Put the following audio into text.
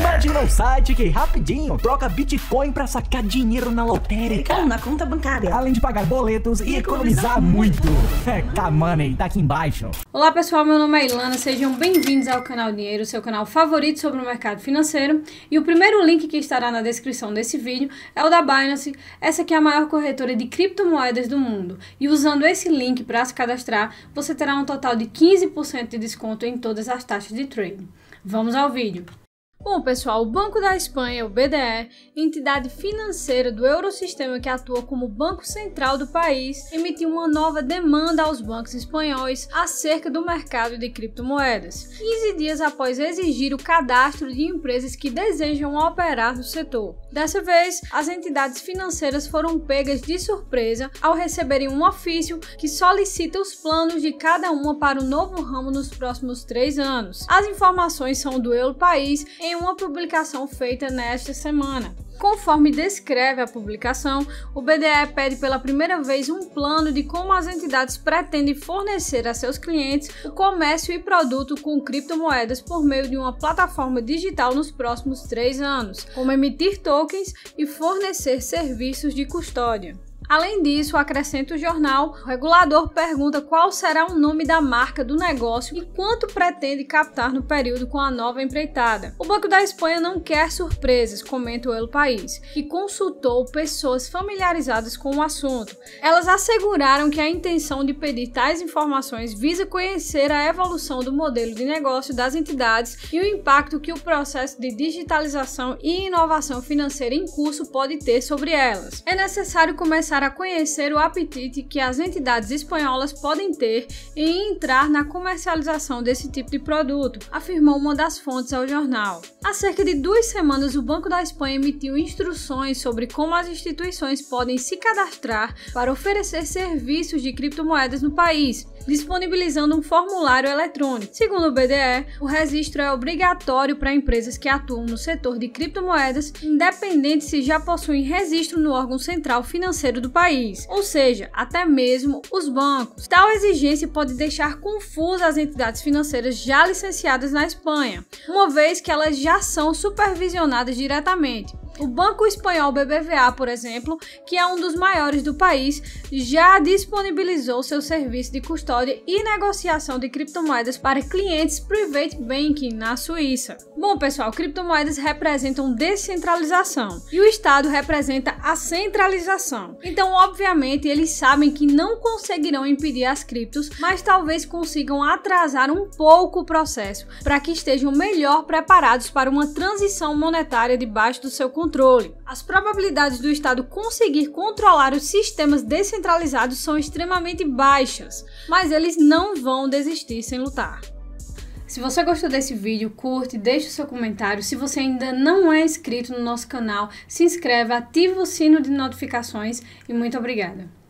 Imagina um site que rapidinho troca Bitcoin pra sacar dinheiro na lotérica. Ou na conta bancária. Além de pagar boletos e, e economizar, economizar muito. É, Kamoney, tá, tá aqui embaixo. Olá pessoal, meu nome é Ilana, sejam bem-vindos ao canal Dinheiro, seu canal favorito sobre o mercado financeiro. E o primeiro link que estará na descrição desse vídeo é o da Binance, essa aqui é a maior corretora de criptomoedas do mundo. E usando esse link para se cadastrar, você terá um total de 15% de desconto em todas as taxas de trading. Vamos ao vídeo. Bom, pessoal, o Banco da Espanha, o BDE, entidade financeira do Eurosistema que atua como banco central do país, emitiu uma nova demanda aos bancos espanhóis acerca do mercado de criptomoedas, 15 dias após exigir o cadastro de empresas que desejam operar no setor. Dessa vez, as entidades financeiras foram pegas de surpresa ao receberem um ofício que solicita os planos de cada uma para o novo ramo nos próximos três anos. As informações são do El País em uma publicação feita nesta semana. Conforme descreve a publicação, o BDE pede pela primeira vez um plano de como as entidades pretendem fornecer a seus clientes o comércio e produto com criptomoedas por meio de uma plataforma digital nos próximos três anos, como emitir tokens e fornecer serviços de custódia. Além disso, acrescenta o jornal, o regulador pergunta qual será o nome da marca do negócio e quanto pretende captar no período com a nova empreitada. O Banco da Espanha não quer surpresas, comenta o El País, que consultou pessoas familiarizadas com o assunto. Elas asseguraram que a intenção de pedir tais informações visa conhecer a evolução do modelo de negócio das entidades e o impacto que o processo de digitalização e inovação financeira em curso pode ter sobre elas. É necessário começar para a conhecer o apetite que as entidades espanholas podem ter em entrar na comercialização desse tipo de produto, afirmou uma das fontes ao jornal. Há cerca de duas semanas, o Banco da Espanha emitiu instruções sobre como as instituições podem se cadastrar para oferecer serviços de criptomoedas no país, disponibilizando um formulário eletrônico. Segundo o BDE, o registro é obrigatório para empresas que atuam no setor de criptomoedas, independente se já possuem registro no órgão central financeiro do do país, ou seja, até mesmo os bancos. Tal exigência pode deixar confusas as entidades financeiras já licenciadas na Espanha, uma vez que elas já são supervisionadas diretamente. O Banco Espanhol BBVA, por exemplo, que é um dos maiores do país, já disponibilizou seu serviço de custódia e negociação de criptomoedas para clientes private banking na Suíça. Bom, pessoal, criptomoedas representam descentralização e o Estado representa a centralização. Então, obviamente, eles sabem que não conseguirão impedir as criptos, mas talvez consigam atrasar um pouco o processo para que estejam melhor preparados para uma transição monetária debaixo do seu controle controle. As probabilidades do Estado conseguir controlar os sistemas descentralizados são extremamente baixas, mas eles não vão desistir sem lutar. Se você gostou desse vídeo, curte, deixe o seu comentário. Se você ainda não é inscrito no nosso canal, se inscreve, ativa o sino de notificações e muito obrigada!